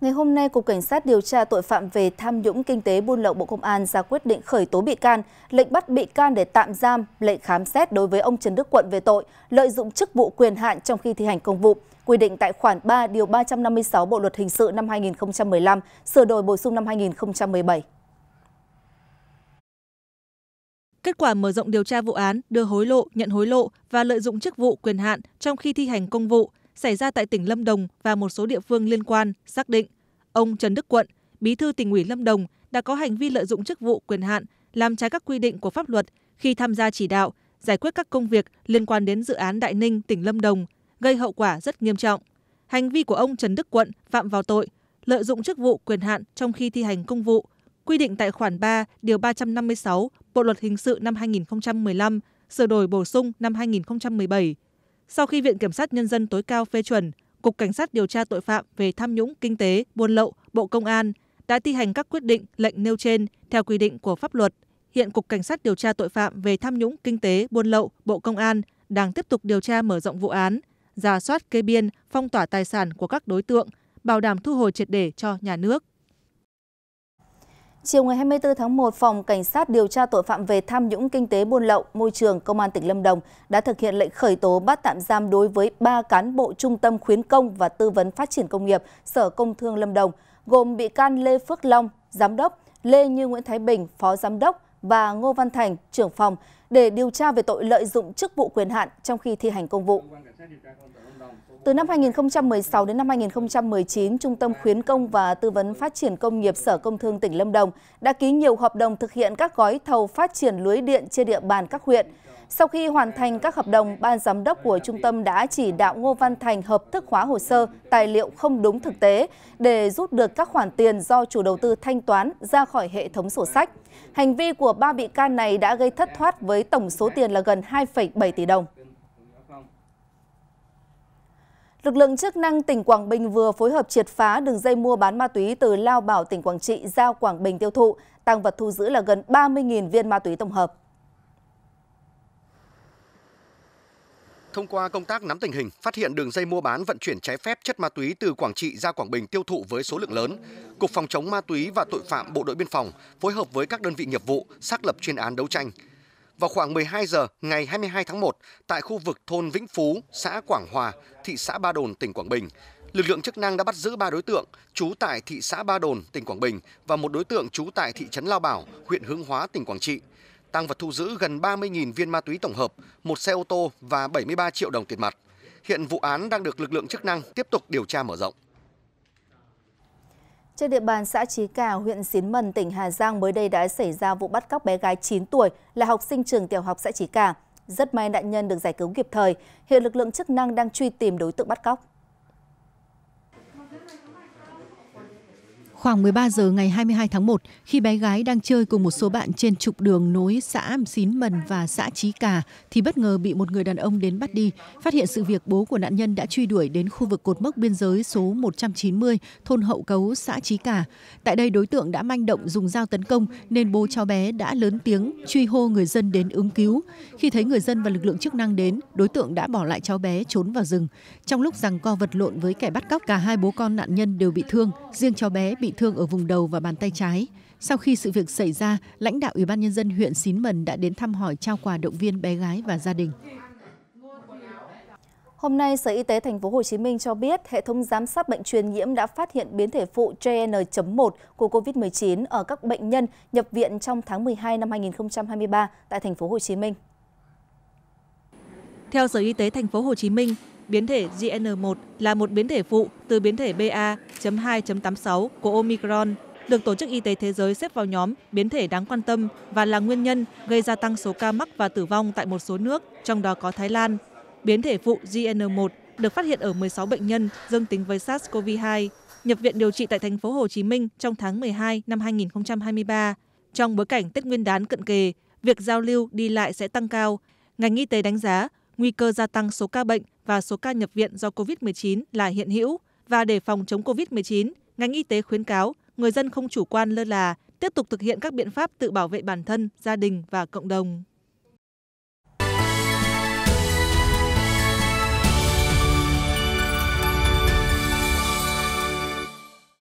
Ngày hôm nay, Cục Cảnh sát điều tra tội phạm về tham nhũng kinh tế buôn lậu Bộ Công an ra quyết định khởi tố bị can, lệnh bắt bị can để tạm giam, lệnh khám xét đối với ông Trần Đức Quận về tội lợi dụng chức vụ quyền hạn trong khi thi hành công vụ, quy định tại khoản 3 điều 356 Bộ luật hình sự năm 2015, sửa đổi bổ sung năm 2017. Kết quả mở rộng điều tra vụ án đưa hối lộ, nhận hối lộ và lợi dụng chức vụ quyền hạn trong khi thi hành công vụ xảy ra tại tỉnh Lâm Đồng và một số địa phương liên quan xác định ông Trần Đức Quận, bí thư tỉnh ủy Lâm Đồng đã có hành vi lợi dụng chức vụ quyền hạn làm trái các quy định của pháp luật khi tham gia chỉ đạo giải quyết các công việc liên quan đến dự án Đại Ninh, tỉnh Lâm Đồng, gây hậu quả rất nghiêm trọng. Hành vi của ông Trần Đức Quận phạm vào tội lợi dụng chức vụ quyền hạn trong khi thi hành công vụ, quy định tại khoản 3, điều 356 Bộ luật hình sự năm 2015, sửa đổi bổ sung năm 2017 sau khi viện kiểm sát nhân dân tối cao phê chuẩn cục cảnh sát điều tra tội phạm về tham nhũng kinh tế buôn lậu bộ công an đã thi hành các quyết định lệnh nêu trên theo quy định của pháp luật hiện cục cảnh sát điều tra tội phạm về tham nhũng kinh tế buôn lậu bộ công an đang tiếp tục điều tra mở rộng vụ án giả soát kê biên phong tỏa tài sản của các đối tượng bảo đảm thu hồi triệt để cho nhà nước Chiều ngày 24 tháng 1, Phòng Cảnh sát điều tra tội phạm về tham nhũng kinh tế buôn lậu môi trường Công an tỉnh Lâm Đồng đã thực hiện lệnh khởi tố bắt tạm giam đối với 3 cán bộ Trung tâm khuyến công và tư vấn phát triển công nghiệp Sở Công Thương Lâm Đồng, gồm bị can Lê Phước Long, Giám đốc, Lê Như Nguyễn Thái Bình, Phó Giám đốc, và Ngô Văn Thành, trưởng phòng, để điều tra về tội lợi dụng chức vụ quyền hạn trong khi thi hành công vụ. Từ năm 2016 đến năm 2019, Trung tâm Khuyến công và Tư vấn Phát triển Công nghiệp Sở Công Thương tỉnh Lâm Đồng đã ký nhiều hợp đồng thực hiện các gói thầu phát triển lưới điện trên địa bàn các huyện. Sau khi hoàn thành các hợp đồng, ban giám đốc của trung tâm đã chỉ đạo Ngô Văn Thành hợp thức hóa hồ sơ, tài liệu không đúng thực tế để rút được các khoản tiền do chủ đầu tư thanh toán ra khỏi hệ thống sổ sách. Hành vi của ba bị can này đã gây thất thoát với tổng số tiền là gần 2,7 tỷ đồng. Lực lượng chức năng tỉnh Quảng Bình vừa phối hợp triệt phá đường dây mua bán ma túy từ Lao Bảo tỉnh Quảng Trị ra Quảng Bình tiêu thụ. Tăng vật thu giữ là gần 30.000 viên ma túy tổng hợp. Thông qua công tác nắm tình hình, phát hiện đường dây mua bán vận chuyển trái phép chất ma túy từ Quảng Trị ra Quảng Bình tiêu thụ với số lượng lớn, Cục Phòng chống ma túy và tội phạm Bộ đội biên phòng phối hợp với các đơn vị nghiệp vụ xác lập chuyên án đấu tranh. Vào khoảng 12 giờ ngày 22 tháng 1, tại khu vực thôn Vĩnh Phú, xã Quảng Hòa, thị xã Ba Đồn, tỉnh Quảng Bình, lực lượng chức năng đã bắt giữ 3 đối tượng trú tại thị xã Ba Đồn, tỉnh Quảng Bình và một đối tượng trú tại thị trấn Lao Bảo, huyện Hướng Hóa, tỉnh Quảng Trị tăng vật thu giữ gần 30.000 viên ma túy tổng hợp, một xe ô tô và 73 triệu đồng tiền mặt. Hiện vụ án đang được lực lượng chức năng tiếp tục điều tra mở rộng. Trên địa bàn xã Trí Cà, huyện Xín Mần, tỉnh Hà Giang mới đây đã xảy ra vụ bắt cóc bé gái 9 tuổi là học sinh trường tiểu học xã Trí Cà. Rất may nạn nhân được giải cứu kịp thời. Hiện lực lượng chức năng đang truy tìm đối tượng bắt cóc. Khoảng 13 giờ ngày 22 tháng 1, khi bé gái đang chơi cùng một số bạn trên trục đường nối xã Xín Mần và xã Chí Cà, thì bất ngờ bị một người đàn ông đến bắt đi. Phát hiện sự việc, bố của nạn nhân đã truy đuổi đến khu vực cột mốc biên giới số 190, thôn Hậu Cấu, xã Chí Cà. Tại đây, đối tượng đã manh động dùng dao tấn công, nên bố cháu bé đã lớn tiếng truy hô người dân đến ứng cứu. Khi thấy người dân và lực lượng chức năng đến, đối tượng đã bỏ lại cháu bé trốn vào rừng. Trong lúc rằng co vật lộn với kẻ bắt cóc, cả hai bố con nạn nhân đều bị thương, riêng cháu bé bị thương ở vùng đầu và bàn tay trái. Sau khi sự việc xảy ra, lãnh đạo Ủy ban Nhân dân huyện Xín Mần đã đến thăm hỏi trao quà động viên bé gái và gia đình. Hôm nay, Sở Y tế Thành phố Hồ Chí Minh cho biết hệ thống giám sát bệnh truyền nhiễm đã phát hiện biến thể phụ JN.1 của COVID-19 ở các bệnh nhân nhập viện trong tháng 12 năm 2023 tại Thành phố Hồ Chí Minh. Theo Sở Y tế Thành phố Hồ Chí Minh, biến thể gn một là một biến thể phụ từ biến thể ba hai tám sáu của omicron được tổ chức y tế thế giới xếp vào nhóm biến thể đáng quan tâm và là nguyên nhân gây gia tăng số ca mắc và tử vong tại một số nước trong đó có thái lan biến thể phụ gn một được phát hiện ở 16 bệnh nhân dương tính với SARS-CoV-2 nhập viện điều trị tại thành phố Hồ Chí Minh trong tháng 12 năm 2023. Trong bối cảnh Tết Nguyên đán cận kề, việc giao lưu đi lại sẽ tăng cao. Ngành y tế đánh giá nguy cơ gia tăng số ca bệnh và số ca nhập viện do covid một mươi chín là hiện hữu và để phòng chống covid một mươi chín ngành y tế khuyến cáo người dân không chủ quan lơ là tiếp tục thực hiện các biện pháp tự bảo vệ bản thân gia đình và cộng đồng